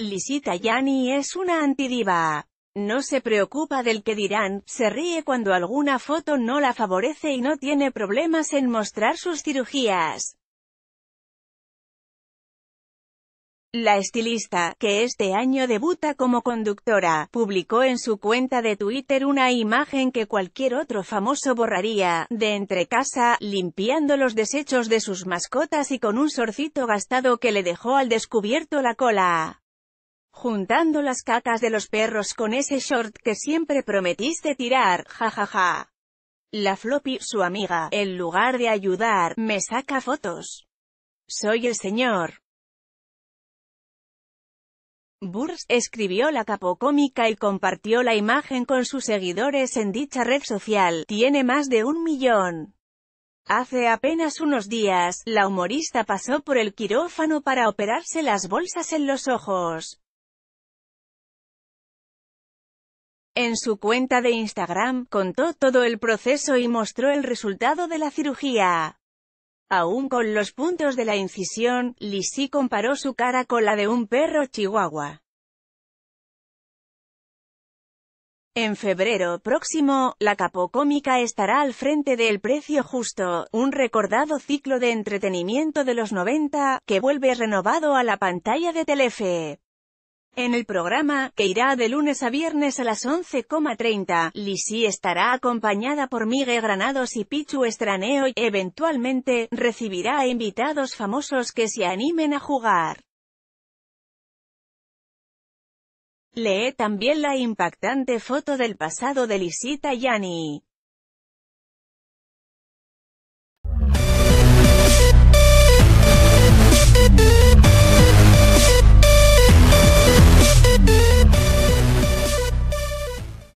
Lisita Yani es una antidiva. No se preocupa del que dirán, se ríe cuando alguna foto no la favorece y no tiene problemas en mostrar sus cirugías. La estilista, que este año debuta como conductora, publicó en su cuenta de Twitter una imagen que cualquier otro famoso borraría, de entre casa, limpiando los desechos de sus mascotas y con un sorcito gastado que le dejó al descubierto la cola juntando las cacas de los perros con ese short que siempre prometiste tirar, jajaja. Ja, ja. La floppy, su amiga, en lugar de ayudar, me saca fotos. Soy el señor. Burns escribió la capocómica y compartió la imagen con sus seguidores en dicha red social, tiene más de un millón. Hace apenas unos días, la humorista pasó por el quirófano para operarse las bolsas en los ojos. En su cuenta de Instagram, contó todo el proceso y mostró el resultado de la cirugía. Aún con los puntos de la incisión, Lisi comparó su cara con la de un perro chihuahua. En febrero próximo, la capocómica estará al frente de El Precio Justo, un recordado ciclo de entretenimiento de los 90, que vuelve renovado a la pantalla de Telefe. En el programa, que irá de lunes a viernes a las 11.30, Lisi estará acompañada por Miguel Granados y Pichu Estraneo y, eventualmente, recibirá a invitados famosos que se animen a jugar. Lee también la impactante foto del pasado de Lisita Yani.